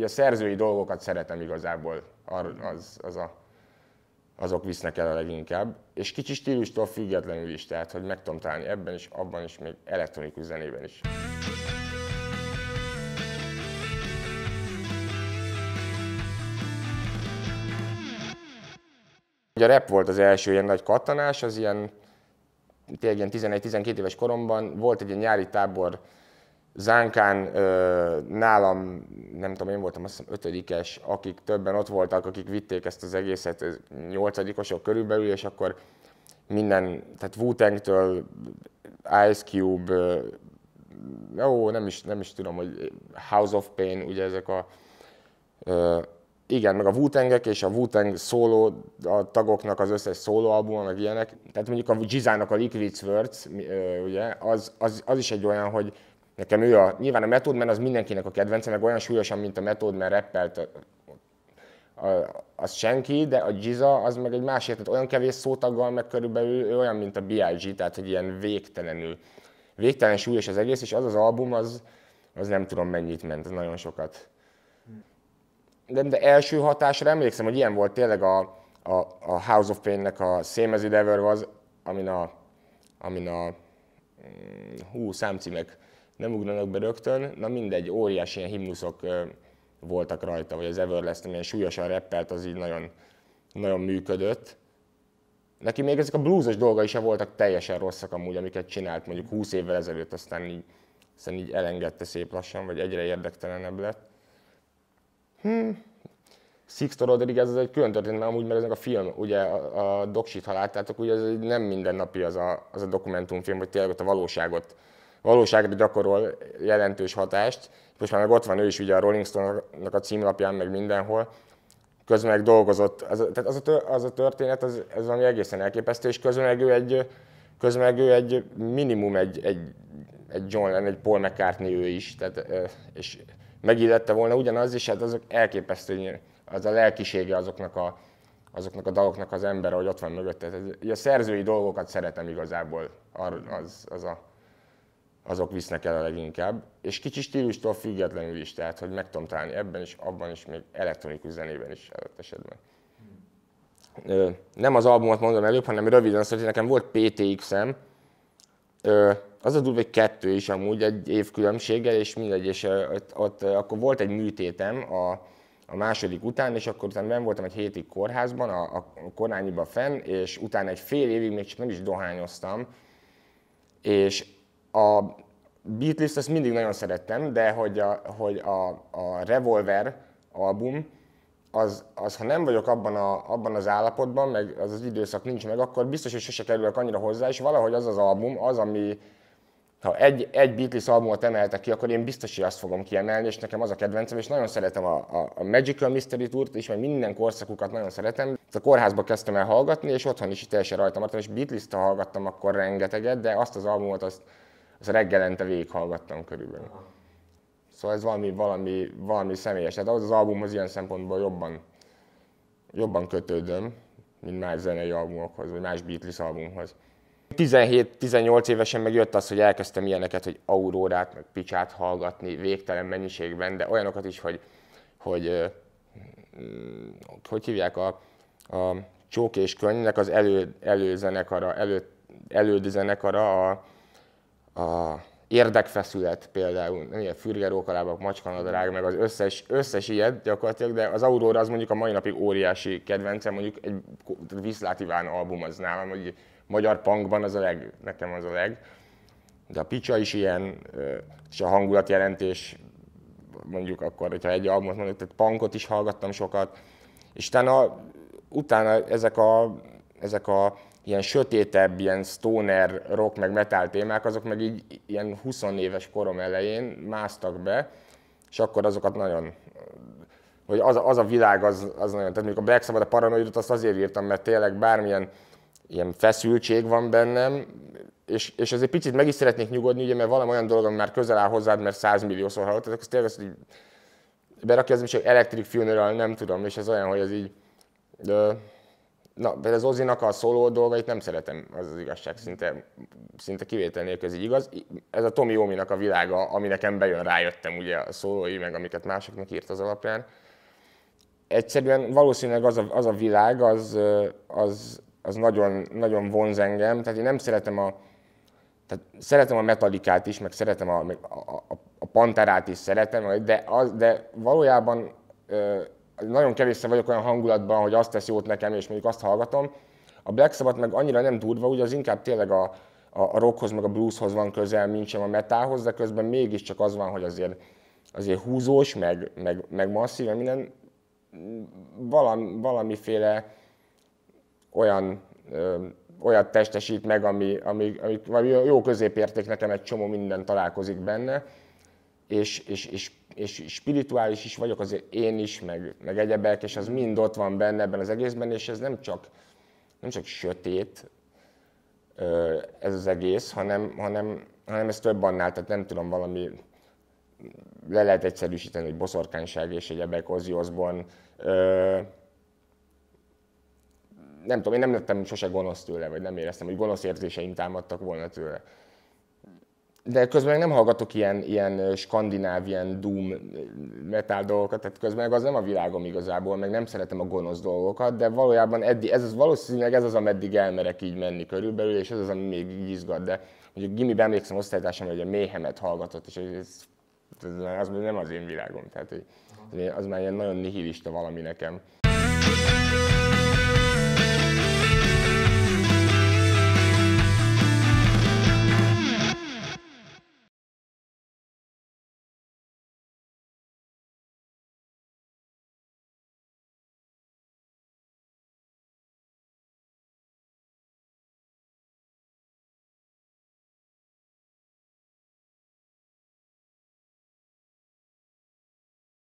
a szerzői dolgokat szeretem igazából, az, az a, azok visznek el a leginkább, és kicsi stílustól függetlenül is, tehát hogy meg tudom találni ebben is, abban is, még elektronikus zenében is. Ugye a rap volt az első ilyen nagy kattanás, az ilyen, tényleg ilyen 11-12 éves koromban volt egy ilyen nyári tábor, Zánkán nálam, nem tudom, én voltam azt hiszem ötödikes, akik többen ott voltak, akik vitték ezt az egészet, ez nyolcadikosok körülbelül, és akkor minden, tehát wu től Ice Cube, ó, nem is, nem is tudom, hogy House of Pain, ugye ezek a, ö, igen, meg a wu és a wu szóló, a tagoknak az összes szólóalbuma, meg ilyenek. Tehát mondjuk a Jizának a Liquid Swords, ugye, az, az, az is egy olyan, hogy Nekem ő a, nyilván a Method Man az mindenkinek a kedvence, meg olyan súlyosan, mint a Method Man rappelt, a, az senki, de a Giza az meg egy másik, tehát olyan kevés szótaggal, meg körülbelül ő olyan, mint a B.I.G., tehát hogy ilyen végtelenül, végtelen súlyos az egész, és az az album, az, az nem tudom mennyit ment, az nagyon sokat. De, de első hatásra emlékszem, hogy ilyen volt tényleg a, a, a House of Pain-nek a Same as It Ever was, amin a, amin a mm, hú, számcímek, nem ugranak be rögtön, na mindegy, óriási ilyen himnuszok voltak rajta, vagy az Everlast, ilyen súlyosan reppelt, az így nagyon, nagyon működött. Neki még ezek a blúzos dolgai sem voltak teljesen rosszak amúgy, amiket csinált mondjuk 20 évvel ezelőtt, aztán így, aztán így elengedte szép lassan, vagy egyre érdektelenebb lett. Hmm. Sixto Rodriguez az egy külön történet, mert amúgy mert ezek a film, ugye a, a doksit, ha láttátok, ugye ez nem mindennapi az a, az a dokumentumfilm, hogy tényleg ott a valóságot valóságra gyakorol jelentős hatást. Most már meg ott van ő is ugye a Rolling Stone-nak a címlapján, meg mindenhol. Közben meg dolgozott. Az, tehát az a, az a történet, az, ez ami egészen elképesztő, és közben meg ő egy, közben meg ő egy minimum egy, egy, egy John Lennon, egy Paul McCartney ő is. Tehát, és megillette volna ugyanaz is, hát azok elképesztő, az a lelkisége azoknak a, azoknak a daloknak az ember, ahogy ott van mögötte. Tehát, a szerzői dolgokat szeretem igazából, az, az a azok visznek el a leginkább, és kicsi stílustól függetlenül is, tehát hogy meg tudom találni ebben is, abban is, még elektronikus zenében is adott esetben. Nem az albumot mondom előbb, hanem röviden azt, szóval, hogy nekem volt PTX-em, az a durva, hogy kettő is amúgy egy év különbséggel, és mindegy, és ott, ott akkor volt egy műtétem a, a második után, és akkor utána ben voltam egy hétig kórházban, a, a korányiban fenn, és utána egy fél évig még csak nem is dohányoztam, és a Beatles-t azt mindig nagyon szerettem, de hogy a, hogy a, a Revolver album, az, az, ha nem vagyok abban, a, abban az állapotban, meg az az időszak nincs meg, akkor biztos, hogy sose kerülök annyira hozzá, és valahogy az az album, az, ami, ha egy, egy Beatles albumot emeltek ki, akkor én biztos, hogy azt fogom kiemelni, és nekem az a kedvencem, és nagyon szeretem a, a, a Magical Mystery tour és is, mert minden korszakukat nagyon szeretem. A kórházba kezdtem el hallgatni, és otthon is teljesen rajta maradtam, és Beatles-t hallgattam akkor rengeteget, de azt az albumot azt ezt reggelente végighallgattam körülbelül. Aha. Szóval ez valami, valami, valami személyes. Tehát az, az albumhoz ilyen szempontból jobban, jobban kötődöm, mint más zenei albumokhoz, vagy más Beatles albumhoz. 17-18 évesen megjött az, hogy elkezdtem ilyeneket, hogy aurórát, meg picsát hallgatni végtelen mennyiségben, de olyanokat is, hogy hogy, hogy, hogy hívják a, a Csók és Könyvnek az elő, előzenekara, elő, zenekara, a, a érdekfeszület például, nem ilyen fürgerókalábak, macskanadrág, meg az összes, összes ilyet gyakorlatilag, de az Aurora az mondjuk a mai napig óriási kedvence, mondjuk egy Viszlát Iván album az nálam, hogy magyar punkban az a leg, nekem az a leg. De a picsa is ilyen, és a hangulatjelentés, mondjuk akkor, hogyha egy albumot mondjuk tehát punkot is hallgattam sokat, és utána, utána ezek a, ezek a ilyen sötétebb, ilyen stoner, rock, meg metal témák, azok meg így ilyen 20 éves korom elején másztak be, és akkor azokat nagyon, hogy az, az a világ az, az nagyon, tehát mondjuk a Black Sabbath, a paranoidot azt azért írtam, mert tényleg bármilyen ilyen feszültség van bennem, és, és azért picit meg is szeretnék nyugodni, ugye, mert valami olyan dolog, ami már közel áll hozzád, mert 100 milliószor hallottad, akkor tényleg azt így berakja, az, hogy elektrik funeral, nem tudom, és ez olyan, hogy ez így, de, na, például az Ozinak a szóló dolgait nem szeretem, az az igazság, szinte, szinte kivétel nélkül ez így igaz. Ez a Tomi Ominak a világa, ami nekem bejön, rájöttem ugye a szólói, meg amiket másoknak írt az alapján. Egyszerűen valószínűleg az a, az a világ, az, az, az nagyon, nagyon vonz engem, tehát én nem szeretem a, tehát szeretem a metalikát is, meg szeretem a, a, a, a panterát is szeretem, de, az, de valójában nagyon kevésszer vagyok olyan hangulatban, hogy azt tesz jót nekem, és mondjuk azt hallgatom. A Black Sabbath meg annyira nem durva, ugye az inkább tényleg a, a, a rockhoz, meg a blueshoz van közel, mint sem a metalhoz. de közben mégiscsak az van, hogy azért, azért húzós, meg, meg, meg masszív, meg minden valami, valamiféle olyan, ö, olyat testesít meg, ami, ami, ami, ami jó középérték nekem egy csomó minden találkozik benne és, és, és, és spirituális is vagyok, azért én is, meg, meg egyebek, és az mind ott van benne ebben az egészben, és ez nem csak, nem csak sötét ez az egész, hanem, hanem, hanem ez több annál, tehát nem tudom, valami le lehet egyszerűsíteni, hogy boszorkányság és egyebek Ozzy nem tudom, én nem lettem sose gonosz tőle, vagy nem éreztem, hogy gonosz érzéseim támadtak volna tőle de közben nem hallgatok ilyen, ilyen skandináv, ilyen doom metal dolgokat, tehát közben az nem a világom igazából, meg nem szeretem a gonosz dolgokat, de valójában eddig, ez az, valószínűleg ez az, ameddig elmerek így menni körülbelül, és ez az, ami még így izgat, de mondjuk gimiben emlékszem osztálytársam, hogy a méhemet hallgatott, és ez, ez, az nem az én világom, tehát hogy, az már ilyen nagyon nihilista valami nekem.